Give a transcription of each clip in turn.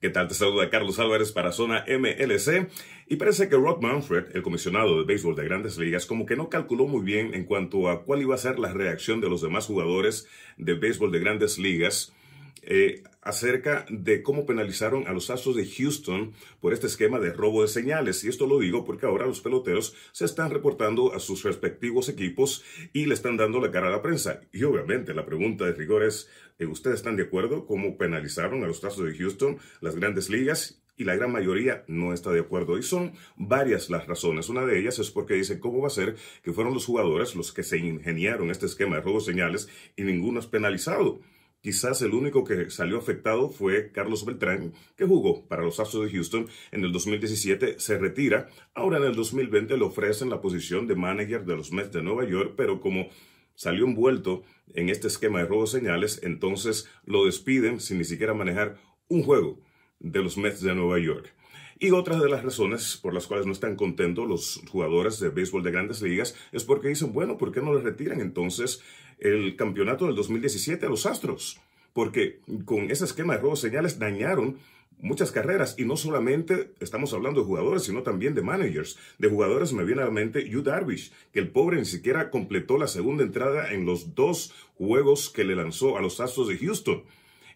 ¿Qué tal? Te saluda Carlos Álvarez para Zona MLC. Y parece que Rod Manfred, el comisionado de béisbol de grandes ligas, como que no calculó muy bien en cuanto a cuál iba a ser la reacción de los demás jugadores de béisbol de grandes ligas eh, acerca de cómo penalizaron a los Astros de Houston por este esquema de robo de señales. Y esto lo digo porque ahora los peloteros se están reportando a sus respectivos equipos y le están dando la cara a la prensa. Y obviamente la pregunta de rigor es, eh, ¿ustedes están de acuerdo cómo penalizaron a los Astros de Houston las grandes ligas? y la gran mayoría no está de acuerdo. Y son varias las razones. Una de ellas es porque dice cómo va a ser que fueron los jugadores los que se ingeniaron este esquema de robo de señales y ninguno es penalizado. Quizás el único que salió afectado fue Carlos Beltrán, que jugó para los Astros de Houston en el 2017, se retira. Ahora en el 2020 le ofrecen la posición de manager de los Mets de Nueva York, pero como salió envuelto en este esquema de robos señales, entonces lo despiden sin ni siquiera manejar un juego de los Mets de Nueva York. Y otra de las razones por las cuales no están contentos los jugadores de béisbol de grandes ligas es porque dicen, bueno, ¿por qué no les retiran entonces el campeonato del 2017 a los Astros? Porque con ese esquema de robo señales dañaron muchas carreras y no solamente estamos hablando de jugadores, sino también de managers. De jugadores me viene a la mente Yu Darvish, que el pobre ni siquiera completó la segunda entrada en los dos juegos que le lanzó a los Astros de Houston.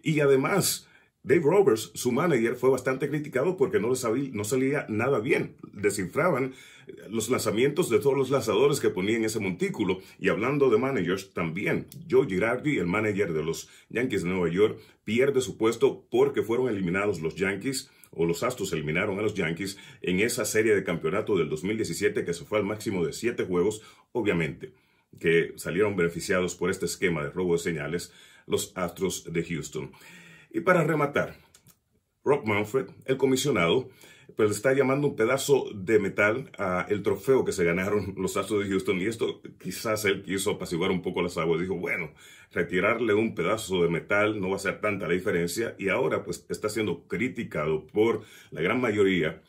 Y además, Dave Roberts, su manager, fue bastante criticado porque no, le no salía nada bien. Descifraban los lanzamientos de todos los lanzadores que ponían en ese montículo. Y hablando de managers, también Joe Girardi, el manager de los Yankees de Nueva York, pierde su puesto porque fueron eliminados los Yankees o los Astros eliminaron a los Yankees en esa serie de campeonato del 2017 que se fue al máximo de siete juegos, obviamente, que salieron beneficiados por este esquema de robo de señales los Astros de Houston. Y para rematar, Rob Manfred, el comisionado, pues está llamando un pedazo de metal a el trofeo que se ganaron los Astros de Houston y esto quizás él quiso apaciguar un poco las aguas. Dijo, bueno, retirarle un pedazo de metal no va a hacer tanta la diferencia y ahora pues está siendo criticado por la gran mayoría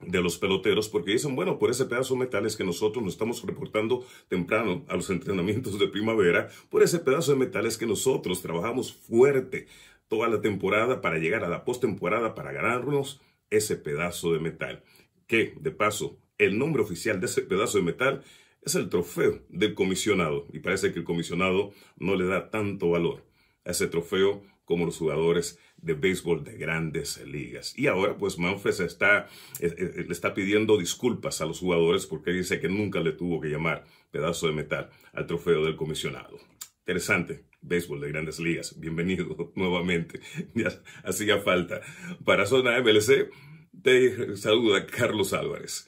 de los peloteros porque dicen, bueno, por ese pedazo de metal es que nosotros nos estamos reportando temprano a los entrenamientos de primavera, por ese pedazo de metal es que nosotros trabajamos fuerte toda la temporada para llegar a la postemporada para ganarnos ese pedazo de metal. Que, de paso, el nombre oficial de ese pedazo de metal es el trofeo del comisionado. Y parece que el comisionado no le da tanto valor a ese trofeo como los jugadores de béisbol de grandes ligas. Y ahora pues Manfred está, eh, eh, le está pidiendo disculpas a los jugadores porque dice que nunca le tuvo que llamar pedazo de metal al trofeo del comisionado. Interesante. Béisbol de grandes ligas. Bienvenido nuevamente. Ya hacía falta. Para Zona MLC, te saluda Carlos Álvarez.